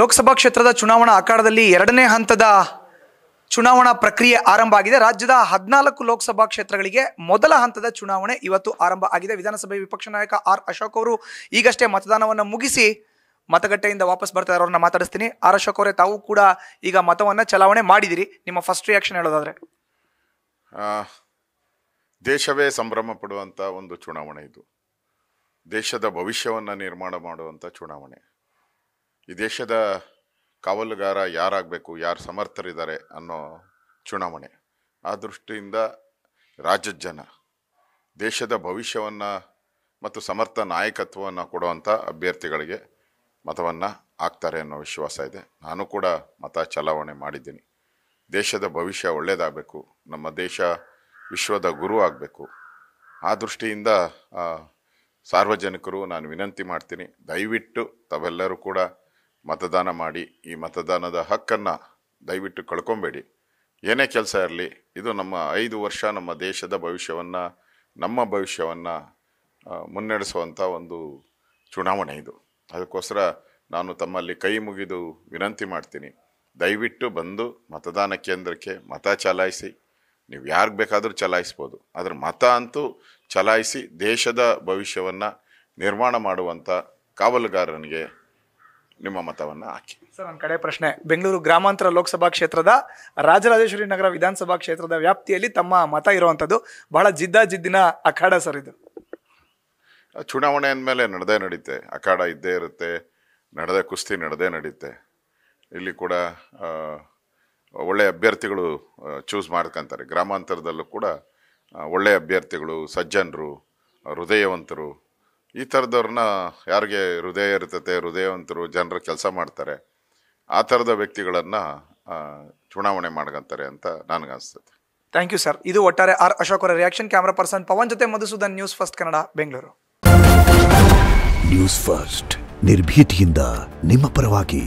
ಲೋಕಸಭಾ ಕ್ಷೇತ್ರದ ಚುನಾವಣಾ ಅಖಾಡದಲ್ಲಿ ಎರಡನೇ ಹಂತದ ಚುನಾವಣಾ ಪ್ರಕ್ರಿಯೆ ಆರಂಭ ಆಗಿದೆ ರಾಜ್ಯದ ಹದಿನಾಲ್ಕು ಲೋಕಸಭಾ ಕ್ಷೇತ್ರಗಳಿಗೆ ಮೊದಲ ಹಂತದ ಚುನಾವಣೆ ಇವತ್ತು ಆರಂಭ ಆಗಿದೆ ವಿಧಾನಸಭೆ ವಿಪಕ್ಷ ನಾಯಕ ಆರ್ ಅಶೋಕ್ ಅವರು ಈಗಷ್ಟೇ ಮತದಾನವನ್ನು ಮುಗಿಸಿ ಮತಗಟ್ಟೆಯಿಂದ ವಾಪಸ್ ಬರ್ತಾ ಇರೋರನ್ನ ಮಾತಾಡಿಸ್ತೀನಿ ಆರ್ ಅಶೋಕ್ ಅವರೇ ತಾವು ಕೂಡ ಈಗ ಮತವನ್ನು ಚಲಾವಣೆ ಮಾಡಿದಿರಿ ನಿಮ್ಮ ಫಸ್ಟ್ ರಿಯಾಕ್ಷನ್ ಹೇಳೋದಾದ್ರೆ ದೇಶವೇ ಸಂಭ್ರಮ ಪಡುವಂಥ ಒಂದು ಚುನಾವಣೆ ಇದು ದೇಶದ ಭವಿಷ್ಯವನ್ನು ನಿರ್ಮಾಣ ಮಾಡುವಂಥ ಚುನಾವಣೆ ಈ ದೇಶದ ಕಾವಲುಗಾರ ಯಾರಾಗಬೇಕು ಯಾರು ಸಮರ್ಥರಿದ್ದಾರೆ ಅನ್ನೋ ಚುನಾವಣೆ ಆ ದೃಷ್ಟಿಯಿಂದ ರಾಜ್ಯದ ಜನ ದೇಶದ ಭವಿಷ್ಯವನ್ನು ಮತ್ತು ಸಮರ್ಥ ನಾಯಕತ್ವವನ್ನು ಕೊಡುವಂಥ ಅಭ್ಯರ್ಥಿಗಳಿಗೆ ಮತವನ್ನು ಹಾಕ್ತಾರೆ ಅನ್ನೋ ವಿಶ್ವಾಸ ಇದೆ ನಾನು ಕೂಡ ಮತ ಚಲಾವಣೆ ಮಾಡಿದ್ದೀನಿ ದೇಶದ ಭವಿಷ್ಯ ಒಳ್ಳೆಯದಾಗಬೇಕು ನಮ್ಮ ದೇಶ ವಿಶ್ವದ ಗುರು ಆಗಬೇಕು ಆ ದೃಷ್ಟಿಯಿಂದ ಸಾರ್ವಜನಿಕರು ನಾನು ವಿನಂತಿ ಮಾಡ್ತೀನಿ ದಯವಿಟ್ಟು ತಾವೆಲ್ಲರೂ ಕೂಡ ಮತದಾನ ಮಾಡಿ ಈ ಮತದಾನದ ಹಕ್ಕನ್ನು ದಯವಿಟ್ಟು ಕಳ್ಕೊಬೇಡಿ ಏನೇ ಕೆಲಸ ಇರಲಿ ಇದು ನಮ್ಮ ಐದು ವರ್ಷ ನಮ್ಮ ದೇಶದ ಭವಿಷ್ಯವನ್ನು ನಮ್ಮ ಭವಿಷ್ಯವನ್ನು ಮುನ್ನಡೆಸುವಂಥ ಒಂದು ಚುನಾವಣೆ ಇದು ಅದಕ್ಕೋಸ್ಕರ ನಾನು ತಮ್ಮಲ್ಲಿ ಕೈ ಮುಗಿದು ವಿನಂತಿ ಮಾಡ್ತೀನಿ ದಯವಿಟ್ಟು ಬಂದು ಮತದಾನ ಕೇಂದ್ರಕ್ಕೆ ಮತ ಚಲಾಯಿಸಿ ನೀವು ಯಾರಿಗೆ ಬೇಕಾದರೂ ಚಲಾಯಿಸ್ಬೋದು ಆದರೆ ಮತ ಅಂತೂ ಚಲಾಯಿಸಿ ದೇಶದ ಭವಿಷ್ಯವನ್ನು ನಿರ್ಮಾಣ ಮಾಡುವಂಥ ಕಾವಲುಗಾರನಿಗೆ ನಿಮ್ಮ ಮತವನ್ನು ಹಾಕಿ ಸರ್ ನನ್ನ ಕಡೆ ಪ್ರಶ್ನೆ ಬೆಂಗಳೂರು ಗ್ರಾಮಾಂತರ ಲೋಕಸಭಾ ಕ್ಷೇತ್ರದ ರಾಜರಾಜೇಶ್ವರಿ ನಗರ ವಿಧಾನಸಭಾ ಕ್ಷೇತ್ರದ ವ್ಯಾಪ್ತಿಯಲ್ಲಿ ತಮ್ಮ ಮತ ಇರುವಂಥದ್ದು ಬಹಳ ಜಿದ್ದ ಜಿದ್ದಿನ ಅಖಾಡ ಸರ್ ಇದು ಚುನಾವಣೆ ಅಂದಮೇಲೆ ನಡೆದೇ ನಡೀತೆ ಅಖಾಡ ಇದ್ದೇ ಇರುತ್ತೆ ನಡೆದ ಕುಸ್ತಿ ನಡೆದೇ ನಡೀತೆ ಇಲ್ಲಿ ಕೂಡ ಒಳ್ಳೆಯ ಅಭ್ಯರ್ಥಿಗಳು ಚೂಸ್ ಮಾಡ್ಕೊತಾರೆ ಗ್ರಾಮಾಂತರದಲ್ಲೂ ಕೂಡ ಒಳ್ಳೆಯ ಅಭ್ಯರ್ಥಿಗಳು ಸಜ್ಜನರು ಹೃದಯವಂತರು ಈ ಥರದವ್ರನ್ನ ಯಾರಿಗೆ ಹೃದಯ ಇರ್ತತೆ ಹೃದಯವಂತರು ಜನರ ಕೆಲಸ ಮಾಡ್ತಾರೆ ಆ ಥರದ ವ್ಯಕ್ತಿಗಳನ್ನು ಚುನಾವಣೆ ಮಾಡ್ಕೊಂತಾರೆ ಅಂತ ನನಗನ್ಸ್ತದೆ ಥ್ಯಾಂಕ್ ಯು ಸರ್ ಇದು ಒಟ್ಟಾರೆ ಆರ್ ಅಶೋಕ್ ಅವರ ರಿಯಾಕ್ಷನ್ ಕ್ಯಾಮ್ರಾ ಪರ್ಸನ್ ಪವನ್ ಜೊತೆ Madhusudan news first Kannada Bengaluru news first ನಿರ್ಭೀತಿಯಿಂದ ನಿಮ್ಮ ಪರವಾಗಿ